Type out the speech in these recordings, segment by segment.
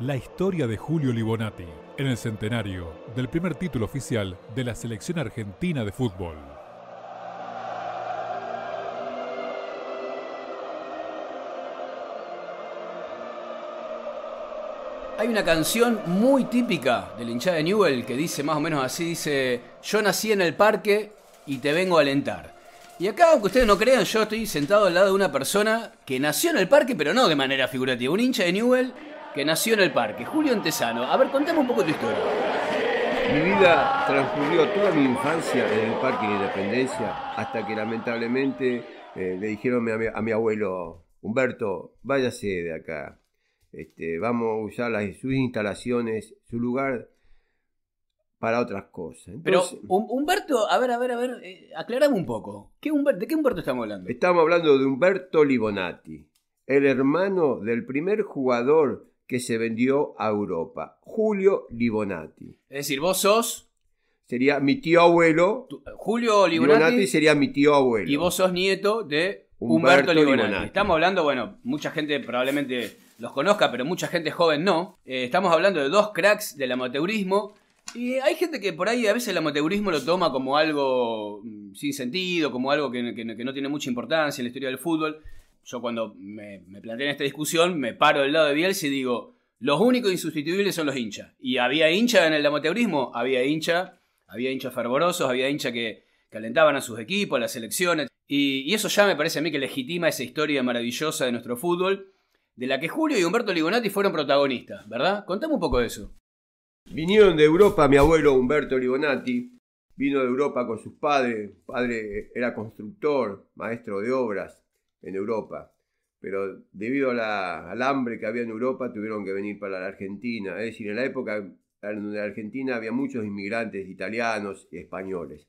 La historia de Julio Libonati en el centenario del primer título oficial de la selección argentina de fútbol. Hay una canción muy típica del hincha de Newell que dice más o menos así, dice, yo nací en el parque y te vengo a alentar. Y acá, aunque ustedes no crean, yo estoy sentado al lado de una persona que nació en el parque, pero no de manera figurativa, un hincha de Newell que nació en el parque, Julio Antesano. A ver, contame un poco tu historia. Mi vida transcurrió toda mi infancia en el parque de Independencia hasta que lamentablemente eh, le dijeron a mi abuelo, Humberto, váyase de acá este, vamos a usar sus instalaciones, su lugar para otras cosas. Pero Humberto, a ver, a ver, a ver, eh, aclarame un poco. ¿Qué Humberto, ¿De qué Humberto estamos hablando? Estamos hablando de Humberto Libonati, el hermano del primer jugador que se vendió a Europa, Julio Libonati. Es decir, vos sos... Sería mi tío abuelo. Julio Libonati, Libonati sería mi tío abuelo. Y vos sos nieto de Humberto, Humberto Estamos hablando, bueno, mucha gente probablemente los conozca, pero mucha gente joven no. Eh, estamos hablando de dos cracks del amateurismo. Y hay gente que por ahí a veces el amateurismo lo toma como algo mm, sin sentido, como algo que, no tiene mucha importancia en la historia del fútbol. Yo cuando me, planteé en esta discusión, me paro del lado de Bielsa y digo, los únicos insustituibles son los hinchas. Y había hinchas en el amateurismo, había hincha, había hinchas fervorosos, había hinchas que calentaban a sus equipos, a las selecciones. Y, eso ya me parece a mí que legitima esa historia maravillosa de nuestro fútbol, de la que Julio y Humberto Ligonati fueron protagonistas, ¿verdad? Contame un poco de eso. Vinieron de Europa mi abuelo Humberto Ligonati, vino de Europa con sus padres, padre era constructor, maestro de obras en Europa, pero debido al hambre que había en Europa tuvieron que venir para la Argentina, es decir, en la época en la Argentina había muchos inmigrantes italianos y españoles.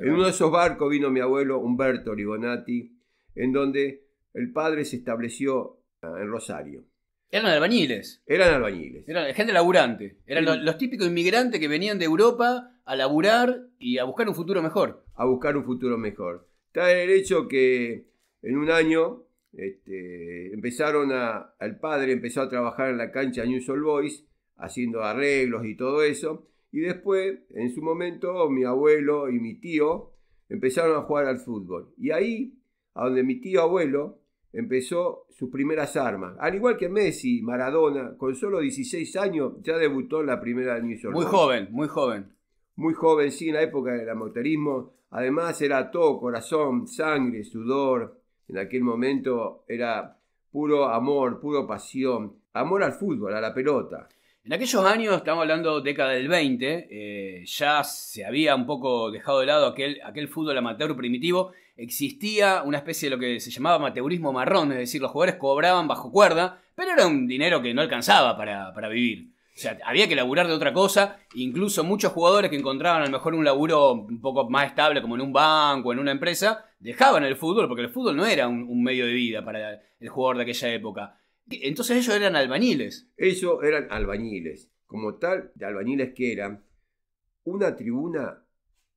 En uno de esos barcos vino mi abuelo Humberto ribonati en donde el padre se estableció ah, en Rosario. Eran albañiles. Eran albañiles. Eran gente laburante. Eran los, típicos inmigrantes que venían de Europa a laburar y a buscar un futuro mejor. A buscar un futuro mejor. Está el hecho que en un año este, empezaron a. El padre empezó a trabajar en la cancha New All Boys, haciendo arreglos y todo eso. Y después, en su momento, mi abuelo y mi tío empezaron a jugar al fútbol. Y ahí, a donde mi tío abuelo empezó sus primeras armas. Al igual que Messi, Maradona, con solo 16 años ya debutó en la primera de New York. Muy joven, muy joven. Muy joven, sí, en la época del amateurismo. Además era todo corazón, sangre, sudor. En aquel momento era puro amor, puro pasión. Amor al fútbol, a la pelota. En aquellos años, estamos hablando década del 20, eh, ya se había un poco dejado de lado aquel, fútbol amateur primitivo. Existía una especie de lo que se llamaba amateurismo marrón, es decir, los jugadores cobraban bajo cuerda, pero era un dinero que no alcanzaba para, vivir. O sea, había que laburar de otra cosa. Incluso muchos jugadores que encontraban a lo mejor un laburo un poco más estable, como en un banco, en una empresa, dejaban el fútbol, porque el fútbol no era un, un medio de vida para el jugador de aquella época. Entonces ellos eran albañiles. Ellos eran albañiles. Como tal, de albañiles que eran, una tribuna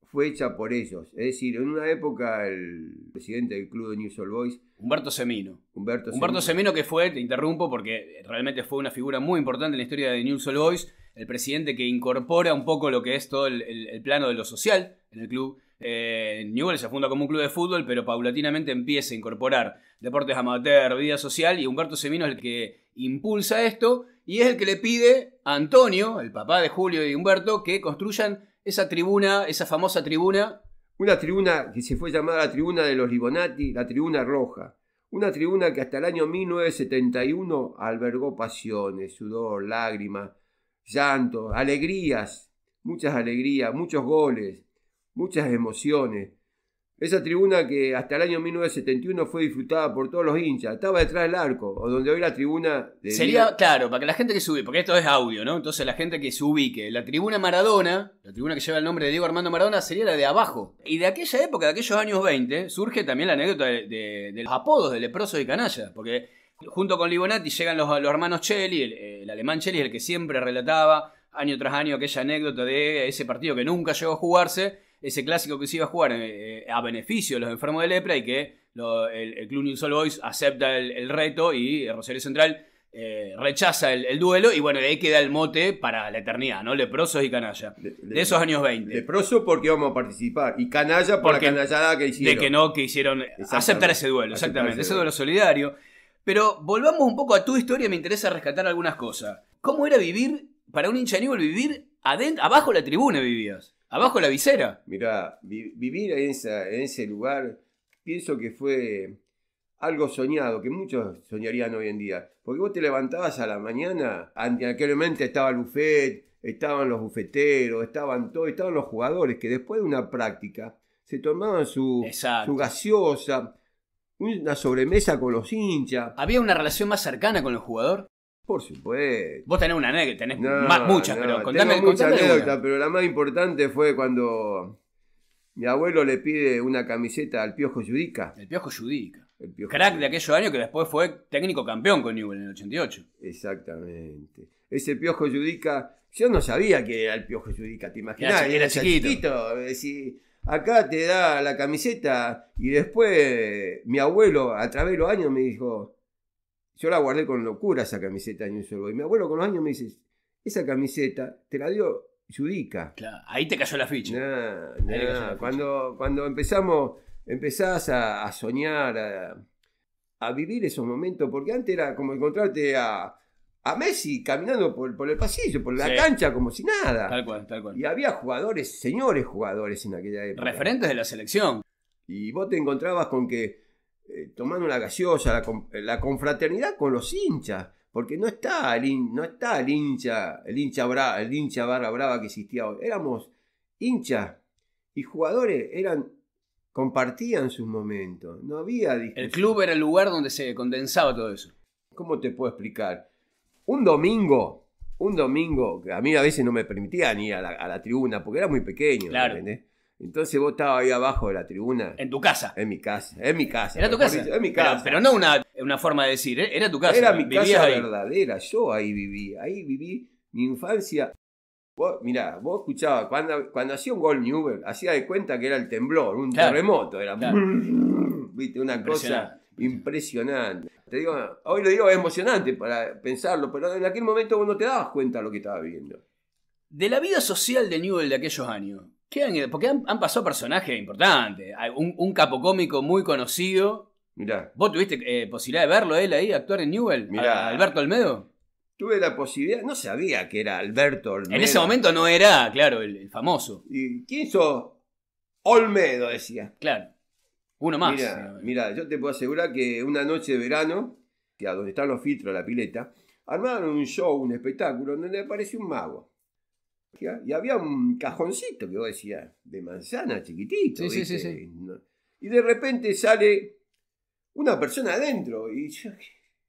fue hecha por ellos. Es decir, en una época el presidente del club de News All Boys... Humberto Semino. Humberto, Humberto Semino. que fue, te interrumpo porque realmente fue una figura muy importante en la historia de News All Boys, el presidente que incorpora un poco lo que es todo el, plano de lo social en el club. Eh, Newell se funda como un club de fútbol, pero paulatinamente empieza a incorporar deportes amateur, vida social, y Humberto Semino es el que impulsa esto y es el que le pide a Antonio, el papá de Julio y Humberto, que construyan esa tribuna, esa famosa tribuna. Una tribuna que se fue llamada la tribuna de los Libonati, la tribuna roja. Una tribuna que hasta el año 1971 albergó pasiones, sudor, lágrimas, llanto, alegrías, muchas alegrías, muchos goles, muchas emociones. Esa tribuna que hasta el año 1971 fue disfrutada por todos los hinchas, estaba detrás del arco, o donde hoy la tribuna... De Sería, claro, para que la gente que ubique, porque esto es audio, ¿no? Entonces la gente que se ubique, la tribuna Maradona, la tribuna que lleva el nombre de Diego Armando Maradona, sería la de abajo. Y de aquella época, de aquellos años 20, surge también la anécdota de, los apodos de leproso y canalla, porque junto con Libonati llegan los, los hermanos Cheli, el, el alemán Cheli es el que siempre relataba año tras año aquella anécdota de ese partido que nunca llegó a jugarse, ese clásico que se iba a jugar eh, eh, a beneficio de los enfermos de lepra y que el, Club New Soul Boys acepta el, reto y el Rosario Central eh, rechaza el, duelo y bueno, ahí queda el mote para la eternidad, ¿no? Leprosos y canalla. De, esos años 20. Leproso porque vamos a participar y canalla por porque, la que hicieron. De que no, que hicieron aceptar ese duelo, exactamente, ese duelo solidario. Pero volvamos un poco a tu historia, me interesa rescatar algunas cosas. ¿Cómo era vivir, para un hincha de vivir adentro, abajo de la tribuna vivías? Abajo la visera. Mirá, vivir en, ese lugar, pienso que fue algo soñado, que muchos soñarían hoy en día. Porque vos te levantabas a la mañana, ante aquel momento estaba el buffet, estaban los bufeteros, estaban todos, estaban los jugadores que después de una práctica se tomaban su, su gaseosa, una sobremesa con los hinchas. ¿Había una relación más cercana con el jugador? Por supuesto. Vos tenés una anécdota, tenés más, muchas, pero contame, muchas anécdotas, pero la más importante fue cuando mi abuelo le pide una camiseta al Piojo Judica. El Piojo Judica. El Piojo Crack de aquellos años que después fue técnico campeón con Newell en el 88. Exactamente. Ese Piojo Judica, yo no sabía que era el Piojo Judica, ¿te imaginas? Era, chiquito. acá te da la camiseta y después mi abuelo a través de los años me dijo, yo la guardé con locura esa camiseta de New y Mi abuelo con los años me dice, esa camiseta te la dio Judica. Claro, ahí te cayó la ficha. cuando, cuando empezamos, empezás a, soñar, a, vivir esos momentos, porque antes era como encontrarte a, Messi caminando por, por, el pasillo, por la cancha, como si nada. Tal cual, tal cual. Y había jugadores, señores jugadores en aquella época. Referentes de la selección. Y vos te encontrabas con que eh, tomando una gaseosa, eh, la, confraternidad con los hinchas, porque no está el, no está hincha, el hincha, el hincha barra brava que existía hoy. Éramos hinchas y jugadores eran compartían sus momentos, no había El club era el lugar donde se condensaba todo eso. ¿Cómo te puedo explicar? Un domingo, un domingo, que a mí a veces no me permitía ni a la, tribuna porque era muy pequeño, ¿entendés? Entonces vos estabas ahí abajo de la tribuna. En tu casa. En mi casa. En mi casa. Era tu casa. Pero, no una, una, forma de decir, ¿eh? era tu casa. Era mi casa verdadera. Yo ahí viví. Ahí viví mi infancia. Vos, mirá, vos escuchabas, cuando, cuando hacía un gol Newell, hacía de cuenta que era el temblor, un terremoto. Era ¿viste? una cosa impresionante. Te hoy lo digo emocionante para pensarlo, pero en aquel momento vos no te dabas cuenta de lo que estaba viviendo. De la vida social de Newell de aquellos años, eh, porque han, pasado personajes importantes. Un, un cómico muy conocido. ¿Vos tuviste eh, posibilidad de verlo él ahí, actuar en Newell? Alberto Olmedo. Tuve la posibilidad, no sabía que era Alberto Olmedo. En ese momento no era, claro, el, famoso. ¿Y quién hizo Olmedo, decía. Claro. Uno más. Mira, eh. mira, yo te puedo asegurar que una noche de verano, que a donde están los filtros, la pileta, armaron un show, un espectáculo, donde apareció un mago. Y había un cajoncito que vos decías, de manzana chiquitito. Sí, y de repente sale una persona adentro y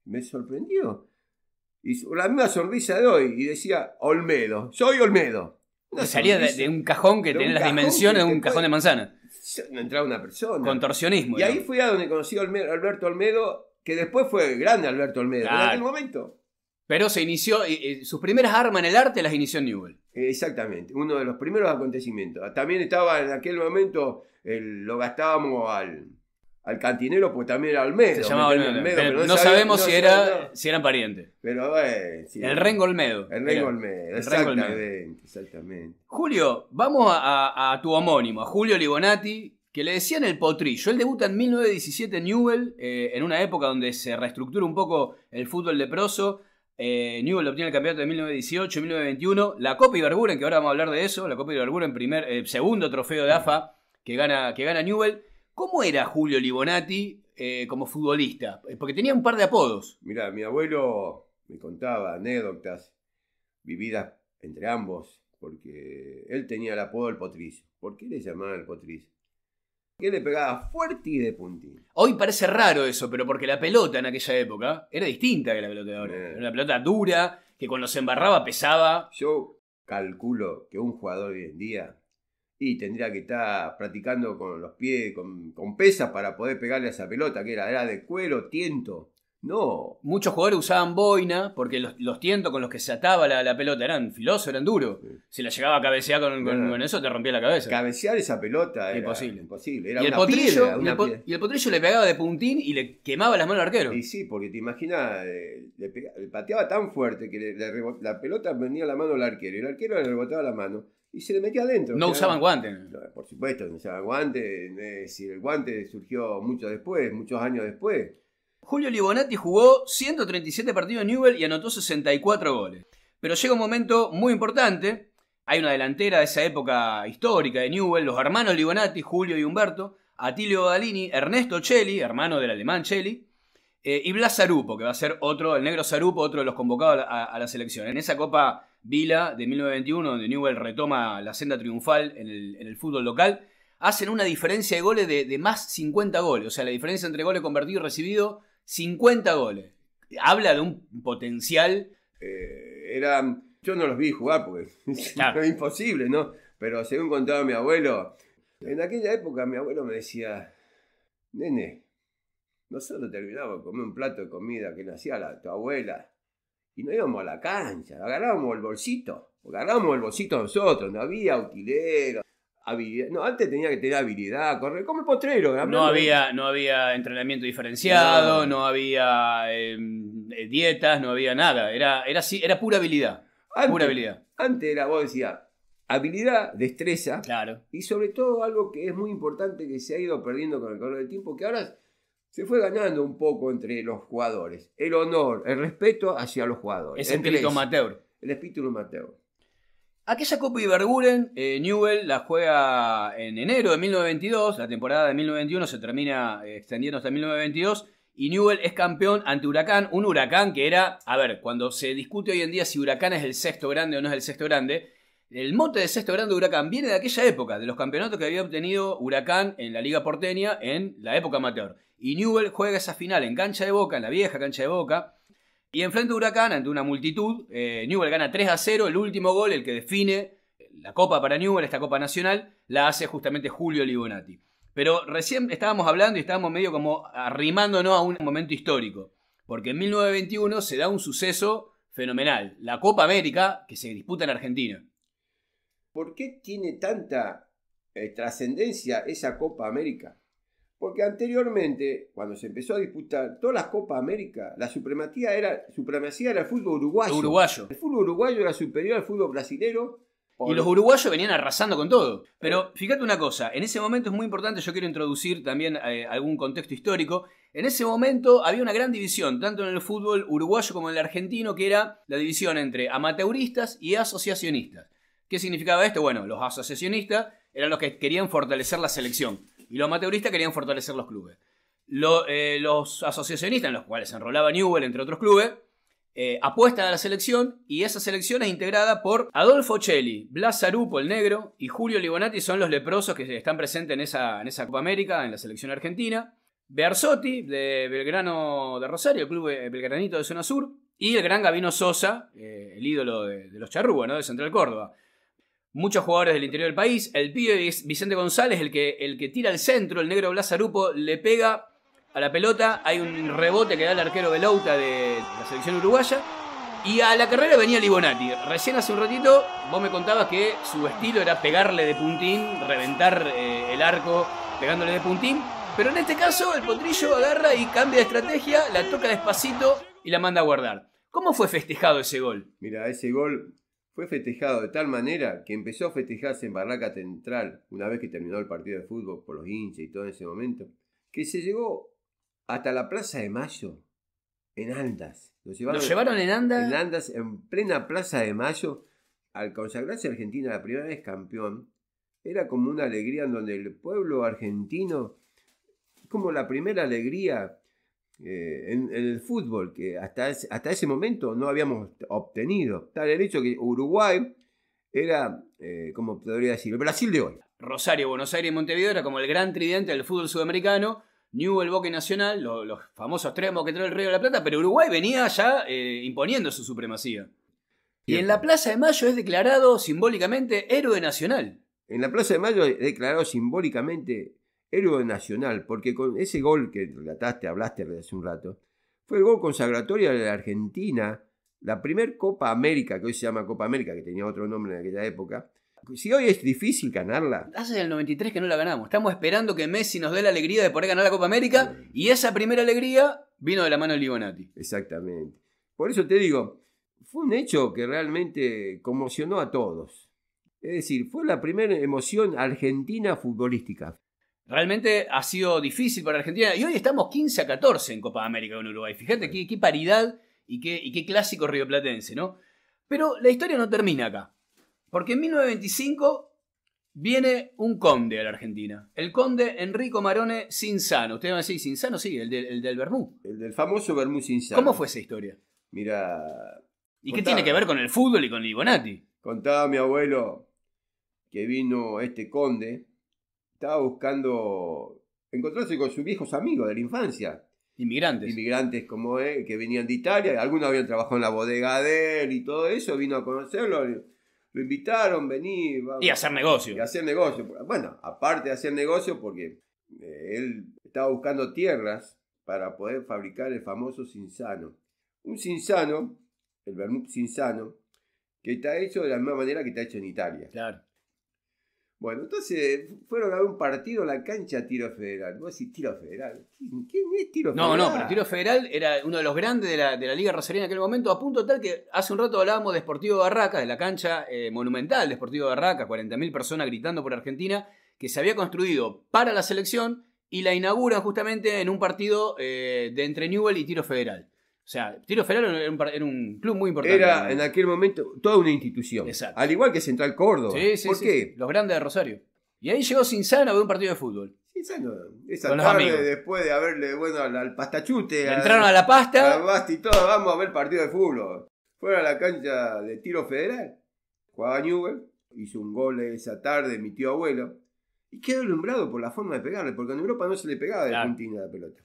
me sorprendió. Y la misma sonrisa de hoy y decía, Olmedo, soy Olmedo. no salía de, un cajón que tenía las dimensiones de un cajón de manzana. Entraba una persona. Contorsionismo. Y ahí fue a donde conocí a Alberto Olmedo, que después fue grande Alberto Olmedo. En aquel momento pero se inició, eh, eh, sus primeras armas en el arte las inició Newell. Exactamente, uno de los primeros acontecimientos. También estaba en aquel momento, lo gastábamos al, al cantinero, pues también era Olmedo. Se llamaba no, sabemos si, era, eran parientes. Pero eh, el Ren Rengo Olmedo. El Rengo Olmedo, exactamente, Julio, vamos a, tu homónimo, a Julio Libonati, que le decían el potrillo. Él debuta en 1917 en Newell, en una época donde se reestructura un poco el fútbol de proso eh, Newell obtiene el campeonato de 1918 1921. La Copa Iberguren, que ahora vamos a hablar de eso. La Copa en primer, eh, segundo trofeo de AFA que gana, que Newell. ¿Cómo era Julio Libonati eh, como futbolista? Porque tenía un par de apodos. Mira, mi abuelo me contaba anécdotas vividas entre ambos, porque él tenía el apodo del potrillo. ¿Por qué le llamaban el potrillo? que le pegaba fuerte y de puntín. Hoy parece raro eso, pero porque la pelota en aquella época era distinta que la pelota de ahora. Eh. Era una pelota dura, que cuando se embarraba pesaba. Yo calculo que un jugador hoy en día y tendría que estar practicando con los pies, con, pesas para poder pegarle a esa pelota, que era, era de cuero, tiento. No. Muchos jugadores usaban boina porque los, tientos con los que se ataba la, pelota eran filosos, eran duros. Si la llegaba a cabecear con, eso, te rompía la cabeza. Cabecear esa pelota era imposible. imposible. y, el potrillo, potrillo le pegaba de puntín y le quemaba las manos al arquero. Y sí, porque te imaginas, eh, le, pateaba tan fuerte que la pelota venía a la mano del arquero y el arquero le rebotaba la mano y se le metía adentro. No usaban guantes. por supuesto, no usaban guantes. Eh, el guante surgió mucho después, muchos años después. Julio Libonati jugó 137 partidos en Newell y anotó 64 goles. Pero llega un momento muy importante. Hay una delantera de esa época histórica de Newell, los hermanos Libonati, Julio y Humberto, Atilio Dalini, Ernesto Cheli, hermano del alemán Cheli, eh, y Blas Sarupo, que va a ser otro, el negro Sarupo, otro de los convocados a, la selección. En esa Copa Vila de 1921, donde Newell retoma la senda triunfal en el, fútbol local, hacen una diferencia de goles de, más 50 goles. O sea, la diferencia entre goles convertidos y recibidos... 50 goles. Habla de un potencial. Eh, era, yo no los vi jugar porque era imposible, ¿no? Pero según contaba mi abuelo, en aquella época mi abuelo me decía, nene, nosotros terminábamos de comer un plato de comida que nacía hacía la, tu abuela y nos íbamos a la cancha, agarrábamos el bolsito, agarrábamos el bolsito nosotros, no había utilero, no, antes tenía que tener habilidad, correr como el potrero. No había, no había entrenamiento diferenciado, no, había em, eh, dietas, no había nada. Era, era, era pura habilidad. Antes, habilidad. Antes era, vos decías, habilidad, destreza. Claro. Y sobre todo algo que es muy importante que se ha ido perdiendo con el calor del tiempo, que ahora se fue ganando un poco entre los jugadores. El honor, el respeto hacia los jugadores. Es espíritu amateur. El espíritu amateur. Aquella Copa Iberguren, eh, Newell la juega en enero de 1922, la temporada de 1921 se termina eh, extendiendo hasta 1922, y Newell es campeón ante Huracán, un Huracán que era, a ver, cuando se discute hoy en día si Huracán es el sexto grande o no es el sexto grande, el mote de sexto grande de Huracán viene de aquella época, de los campeonatos que había obtenido Huracán en la Liga Porteña en la época amateur. Y Newell juega esa final en cancha de boca, en la vieja cancha de boca, y enfrente de Huracán, ante una multitud, eh, Newell gana 3 a 0, el último gol, el que define la Copa para Newell, esta Copa Nacional, la hace justamente Julio Libonati. Pero recién estábamos hablando y estábamos medio como arrimándonos a un momento histórico, porque en 1921 se da un suceso fenomenal, la Copa América que se disputa en Argentina. ¿Por qué tiene tanta eh, trascendencia esa Copa América? Porque anteriormente, cuando se empezó a disputar todas las Copas América, la supremacía era, supremacía era el fútbol uruguayo. El fútbol uruguayo era superior al fútbol brasileño. Y los uruguayos venían arrasando con todo. Pero fíjate una cosa, en ese momento es muy importante, yo quiero introducir también eh, algún contexto histórico. En ese momento había una gran división, tanto en el fútbol uruguayo como en el argentino, que era la división entre amateuristas y asociacionistas. ¿Qué significaba esto? Bueno, los asociacionistas eran los que querían fortalecer la selección y los amateuristas querían fortalecer los clubes. Eh, los asociacionistas, en los cuales se enrolaba Newell, entre otros clubes, eh, apuesta a la selección y esa selección es integrada por Adolfo Celli, Blas Zarupo el negro y Julio Libonati son los leprosos que están presentes en esa, en esa Copa América, en la selección argentina. Berzotti de Belgrano de Rosario, el club eh, belgranito de zona sur, y el gran Gabino Sosa, el ídolo de, los charrúas, ¿no? de Central Córdoba muchos jugadores del interior del país. El pibe es Vicente González, el que, el que tira al centro, el negro Blazarupo, le pega a la pelota. Hay un rebote que da el arquero Belouta de la selección uruguaya. Y a la carrera venía Libonati. Recién hace un ratito vos me contabas que su estilo era pegarle de puntín, reventar eh, el arco pegándole de puntín. Pero en este caso el potrillo agarra y cambia de estrategia, la toca despacito y la manda a guardar. ¿Cómo fue festejado ese gol? Mira, ese gol fue festejado de tal manera que empezó a festejarse en Barraca Central, una vez que terminó el partido de fútbol, por los hinchas y todo en ese momento, que se llegó hasta la Plaza de Mayo, en Andas. Lo llevaron, en Andas? En Andas, en plena Plaza de Mayo, al consagrarse Argentina la primera vez campeón, era como una alegría en donde el pueblo argentino, como la primera alegría eh, en, el fútbol, que hasta, hasta ese momento no habíamos obtenido. Tal el hecho que Uruguay era, eh, como podría decir, el Brasil de hoy. Rosario, Buenos Aires y Montevideo era como el gran tridente del fútbol sudamericano. Newell, Boca y Nacional, los famosos tres mosqueteros del Río de la Plata, pero Uruguay venía ya eh, imponiendo su supremacía. Y en la Plaza de Mayo es declarado simbólicamente héroe nacional. En la Plaza de Mayo es declarado simbólicamente héroe nacional, porque con ese gol que relataste, hablaste hace un rato, fue el gol consagratorio de la Argentina, la primer Copa América, que hoy se llama Copa América, que tenía otro nombre en aquella época. Si hoy es difícil ganarla. Hace el 93 que no la ganamos. Estamos esperando que Messi nos dé la alegría de poder ganar la Copa América y esa primera alegría vino de la mano de Libonati. Exactamente. Por eso te digo, fue un hecho que realmente conmocionó a todos. Es decir, fue la primera emoción argentina futbolística. Realmente ha sido difícil para Argentina. Y hoy estamos 15 a 14 en Copa América con Uruguay. Fíjate qué, paridad y qué, y qué clásico rioplatense, ¿no? Pero la historia no termina acá. Porque en 1925 viene un conde a la Argentina. El conde Enrico Marone Sinsano. Ustedes van a decir, Sinsano sí, el, del Bermú. El del famoso Bermú Sinsano. ¿Cómo fue esa historia? Mira. ¿Y qué tiene que ver con el fútbol y con el Ibonati? Contaba mi abuelo que vino este conde estaba buscando encontrarse con sus viejos amigos de la infancia. Inmigrantes. Inmigrantes como él, eh, que venían de Italia, algunos habían trabajado en la bodega de él y todo eso, vino a conocerlo, lo invitaron, vení. y hacer negocio. Y hacer negocio. Bueno, aparte de hacer negocio, porque eh, él estaba buscando tierras para poder fabricar el famoso cinzano. Un cinzano, el vermut cinzano, que está hecho de la misma manera que está hecho en Italia. Claro. Bueno, entonces fueron a un partido la cancha Tiro Federal. Vos decís Tiro Federal. ¿Quién, es Tiro Federal? No, no, pero Tiro Federal era uno de los grandes de la, Liga Rosarina en aquel momento, a punto tal que hace un rato hablábamos de Sportivo Barraca, de la cancha eh, monumental de Sportivo Barraca, 40.000 personas gritando por Argentina, que se había construido para la selección y la inauguran justamente en un partido eh, de entre Newell y Tiro Federal. O sea, Tiro Federal era un, club muy importante. Era en aquel momento toda una institución. Al igual que Central Córdoba. Sí, ¿Por qué? Los grandes de Rosario. Y ahí llegó Sinsano a ver un partido de fútbol. Sinsano, esa tarde después de haberle, bueno, al, pastachute. entraron a la pasta. y todo, vamos a ver partido de fútbol. Fueron a la cancha de Tiro Federal. Jugaba Newell. Hizo un gol esa tarde, mi tío abuelo. Y quedó alumbrado por la forma de pegarle, porque en Europa no se le pegaba de claro. puntina la pelota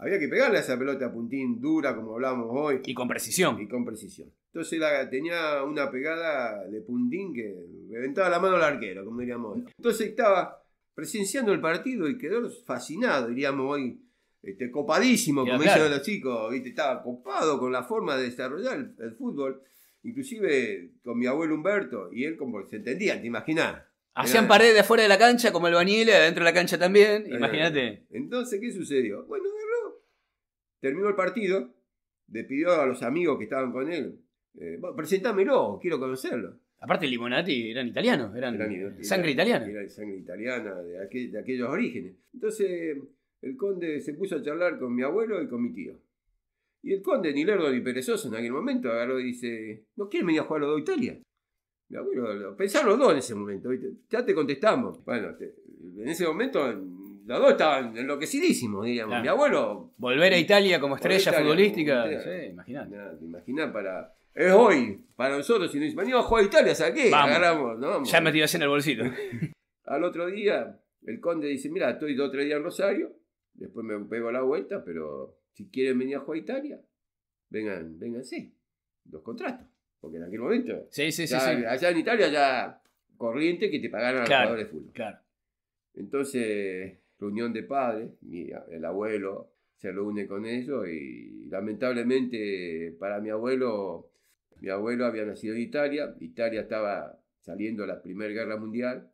había que pegarle a esa pelota a puntín dura, como hablamos hoy. Y con precisión. Y con precisión. Entonces la, tenía una pegada de puntín que levantaba la mano al arquero, como diríamos Entonces estaba presenciando el partido y quedó fascinado, diríamos hoy, este, copadísimo, como dicen los chicos. Estaba copado con la forma de desarrollar el, fútbol. Inclusive con mi abuelo Humberto y él como se entendían, te imaginás. Hacían paredes afuera de la cancha, como el Bañile adentro de la cancha también, eh, imagínate. Entonces, ¿qué sucedió? Bueno, Terminó el partido, le pidió a los amigos que estaban con él, eh, presentámelo, quiero conocerlo. Aparte, Limonati eran italianos, eran, sangre italiana. Era sangre italiana de, aquellos orígenes. Entonces, el conde se puso a charlar con mi abuelo y con mi tío. Y el conde, ni lerdo ni perezoso en aquel momento, agarró y dice: ¿No quieren venir a jugar los dos a Italia? Mi abuelo, pensaron los dos en ese momento, ya te contestamos. Bueno, en ese momento los dos estaban enloquecidísimos, diríamos. Mi abuelo. Volver a Italia como estrella futbolística. Como Sí, para. Es hoy, para nosotros, si nos dicen, a jugar a Italia, ¿sabes qué? Agarramos, ¿no? Ya metido así en el bolsito. Al otro día, el conde dice, mira, estoy dos o tres días en Rosario, después me pego la vuelta, pero si quieren venir a jugar a Italia, vengan, sí. Los contratos. Porque en aquel momento. Sí, sí, sí, Allá en Italia ya corriente que te pagaran a los jugadores de fútbol. Claro. Entonces, reunión de padres, mi, el abuelo se lo une con ellos y lamentablemente para mi abuelo, mi abuelo había nacido en Italia, Italia estaba saliendo de la Primera Guerra Mundial,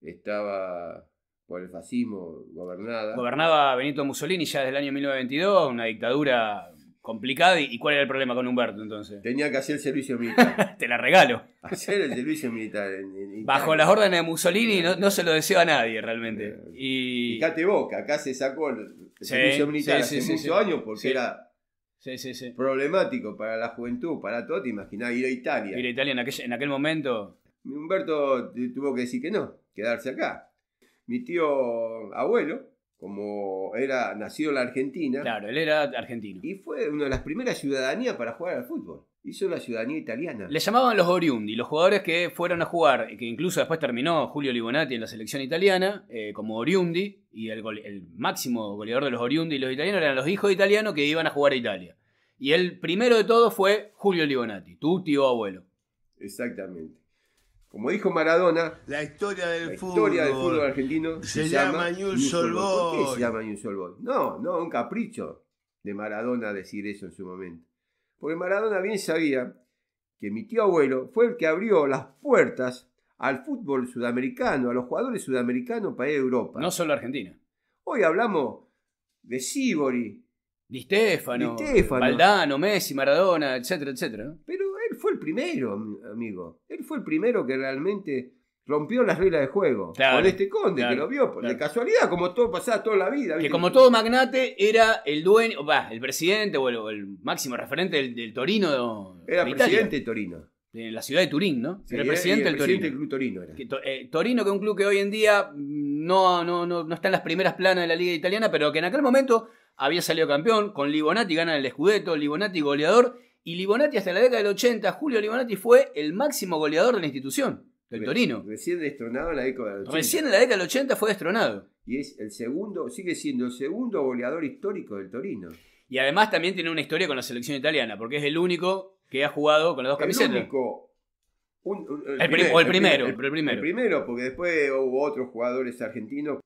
estaba por el fascismo gobernada. Gobernaba Benito Mussolini ya desde el año 1922, una dictadura Complicada. ¿Y cuál era el problema con Humberto entonces? Tenía que hacer el servicio militar. Te la regalo. Hacer el servicio militar. Bajo las órdenes de Mussolini no, se lo decía a nadie realmente. Eh, y... Fíjate Boca, acá se sacó el, servicio militar hace muchos años porque era problemático para la juventud, para todo. Te imaginás ir a Italia. Ir a Italia en en aquel momento. Humberto tuvo que decir que no, quedarse acá. Mi tío abuelo como era nacido en la Argentina. Claro, él era argentino. Y fue una de las primeras ciudadanías para jugar al fútbol. Hizo la ciudadanía italiana. Le llamaban los oriundi, los jugadores que fueron a jugar, que incluso después terminó Julio Libonati en la selección italiana, eh, como oriundi, y el, máximo goleador de los oriundi y los italianos eran los hijos de italianos que iban a jugar a Italia. Y el primero de todos fue Julio Libonati, tu tío abuelo. Exactamente. Como dijo Maradona, la historia del, fútbol, del fútbol argentino se, llama, New News ¿Por qué se llama No, no, un capricho de Maradona decir eso en su momento. Porque Maradona bien sabía que mi tío abuelo fue el que abrió las puertas al fútbol sudamericano, a los jugadores sudamericanos para Europa. No solo Argentina. Hoy hablamos de Sibori, Di Stefano, Di Stefano. Messi, Maradona, etcétera, etcétera. Pero primero, amigo. Él fue el primero que realmente rompió las reglas de juego. con este conde, que lo vio por de casualidad, como todo pasaba toda la vida. Que como todo magnate era el dueño, va, el presidente o el, máximo referente del, Torino. Era presidente de Torino. De la ciudad de Turín, ¿no? era presidente, del Torino. Club Torino Que, eh, Torino, que es un club que hoy en día no, no, no, está en las primeras planas de la liga italiana, pero que en aquel momento había salido campeón, con Libonati gana el Scudetto, Libonati goleador, y Libonati hasta la década del 80, Julio Libonati fue el máximo goleador de la institución, del Torino. Recién destronado en la década del 80. Recién en la década del 80 fue destronado. Y es el segundo, sigue siendo el segundo goleador histórico del Torino. Y además también tiene una historia con la selección italiana, porque es el único que ha jugado con las dos camisetas. el, único. o el, primero, el, primero, el primero. porque después hubo otros jugadores argentinos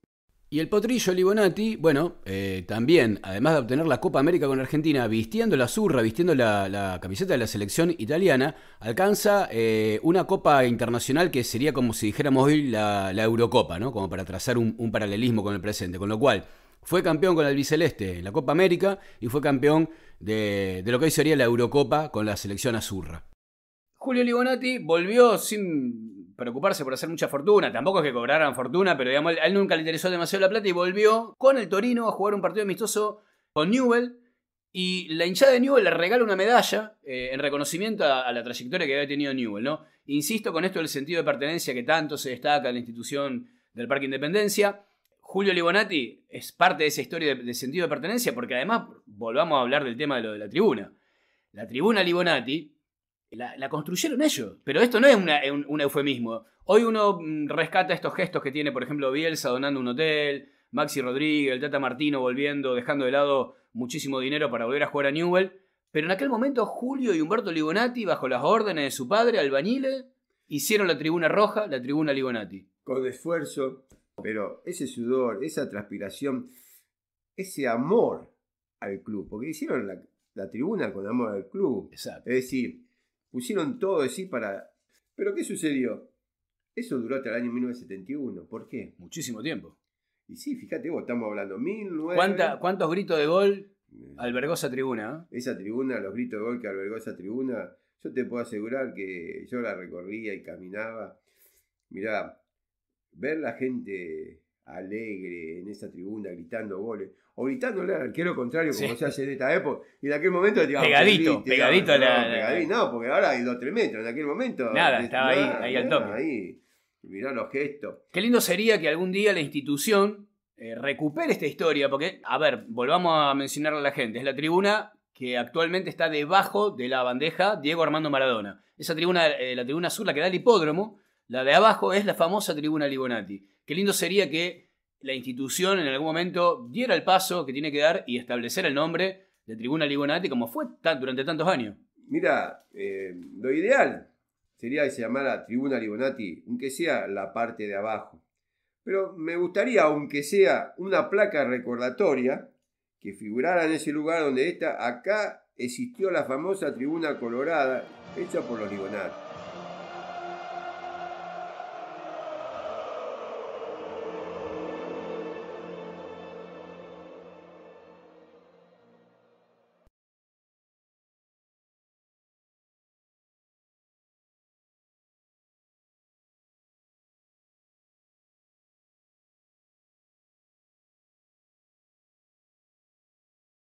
y el potrillo Libonati, bueno, eh, también, además de obtener la Copa América con Argentina, vistiendo la zurra, vistiendo la, camiseta de la selección italiana, alcanza eh, una Copa Internacional que sería como si dijéramos hoy la, Eurocopa, ¿no? Como para trazar un, paralelismo con el presente. Con lo cual, fue campeón con el Biceleste en la Copa América y fue campeón de, de lo que hoy sería la Eurocopa con la selección azurra. Julio Libonati volvió sin preocuparse por hacer mucha fortuna. Tampoco es que cobraran fortuna, pero a él nunca le interesó demasiado la plata y volvió con el Torino a jugar un partido amistoso con Newell. Y la hinchada de Newell le regala una medalla eh, en reconocimiento a, la trayectoria que había tenido Newell. ¿no? Insisto con esto del sentido de pertenencia que tanto se destaca en la institución del Parque Independencia. Julio Libonati es parte de esa historia de sentido de pertenencia, porque además volvamos a hablar del tema de lo de la tribuna. La tribuna Libonati la, construyeron ellos. Pero esto no es un, eufemismo. Hoy uno mm, rescata estos gestos que tiene, por ejemplo, Bielsa donando un hotel, Maxi Rodríguez, el Tata Martino volviendo, dejando de lado muchísimo dinero para volver a jugar a Newell. Pero en aquel momento Julio y Humberto Ligonati, bajo las órdenes de su padre, Albañile, hicieron la tribuna roja, la tribuna Ligonati. Con esfuerzo, pero ese sudor, esa transpiración, ese amor al club, porque hicieron la, la tribuna con amor al club. Exacto. Es decir, pusieron todo de sí para... Pero ¿qué sucedió? Eso duró hasta el año 1971. ¿Por qué? Muchísimo tiempo. Y sí, fíjate vos, estamos hablando mil ¿Cuánta, ¿Cuántos gritos de gol eh. albergó esa tribuna? Eh? Esa tribuna, los gritos de gol que albergó esa tribuna, yo te puedo asegurar que yo la recorría y caminaba. Mirá, ver la gente alegre en esa tribuna gritando goles o gritándole al lo contrario, como se hace en esta época. Y en aquel momento digamos, Pegadito, pegadito a la, pegadito, no, porque ahora hay dos, tres metros. En aquel momento. Nada, estaba ahí, ahí al tope. Ahí. Mirá los gestos. Qué lindo sería que algún día la institución eh, recupere esta historia, porque, a ver, volvamos a mencionarle a la gente. Es la tribuna que actualmente está debajo de la bandeja Diego Armando Maradona. Esa tribuna, eh, la tribuna azul, la que da el hipódromo, la de abajo es la famosa tribuna Libonati. Qué lindo sería que la institución en algún momento diera el paso que tiene que dar y establecer el nombre de Tribuna Libonati como fue durante tantos años. Mira, eh, lo ideal sería que se llamara Tribuna Libonati, aunque sea la parte de abajo. Pero me gustaría, aunque sea una placa recordatoria, que figurara en ese lugar donde está, acá existió la famosa Tribuna Colorada, hecha por los Libonati.